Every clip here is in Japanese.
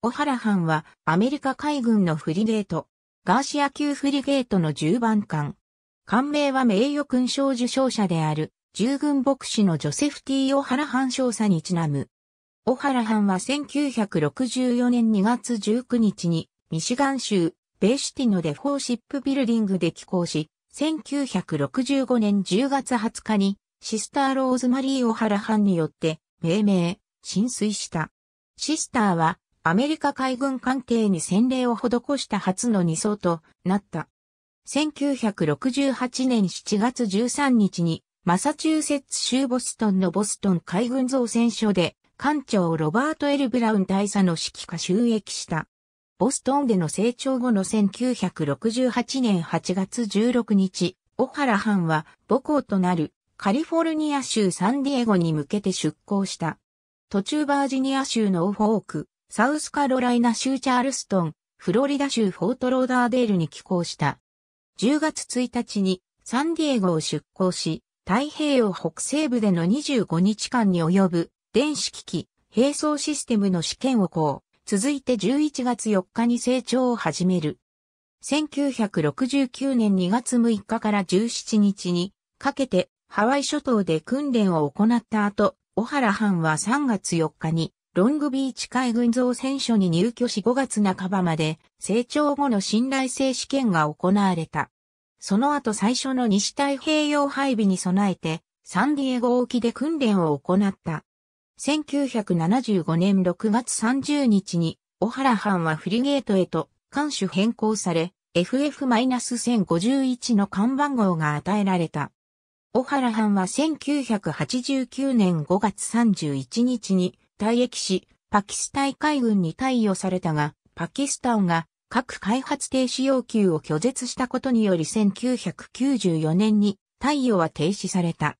小原藩はアメリカ海軍のフリゲート、ガーシア級フリゲートの10番艦。艦名は名誉勲章受章者である、従軍牧師のジョセフティオ小原藩少佐にちなむ。小原藩は1964年2月19日に、ミシガン州、ベイシティのデフォーシップビルディングで寄港し、1965年10月20日に、シスターローズマリー小原藩によって、命名、浸水した。シスターは、アメリカ海軍艦艇に洗礼を施した初の2艘となった。1968年7月13日に、マサチューセッツ州ボストンのボストン海軍造船所で、艦長ロバート・エル・ブラウン大佐の指揮下収益した。ボストンでの成長後の1968年8月16日、小原藩は母校となるカリフォルニア州サンディエゴに向けて出港した。途中バージニア州のオフォーク、サウスカロライナ州チャールストン、フロリダ州フォートローダーデールに寄港した。10月1日にサンディエゴを出港し、太平洋北西部での25日間に及ぶ電子機器、並走システムの試験を行う。続いて11月4日に成長を始める。1969年2月6日から17日にかけてハワイ諸島で訓練を行った後、小原藩は3月4日にロングビーチ海軍造船所に入居し5月半ばまで成長後の信頼性試験が行われた。その後最初の西太平洋配備に備えてサンディエゴ沖で訓練を行った。1975年6月30日に小原藩はフリゲートへと艦種変更され FF-1051 の看板号が与えられた。小原藩は1989年5月31日に退役し、パキスタン海軍に貸与されたが、パキスタンが核開発停止要求を拒絶したことにより1994年に貸与は停止された。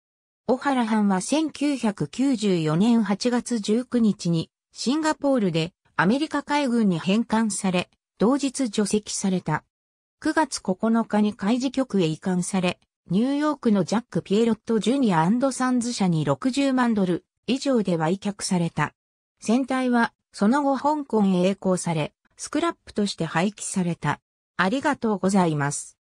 小原藩は1994年8月19日にシンガポールでアメリカ海軍に返還され、同日除籍された。9月9日に海事局へ移管され、ニューヨークのジャック・ピエロット・ジュニアサンズ社に60万ドル、以上で売却された。船体はその後香港へ栄光され、スクラップとして廃棄された。ありがとうございます。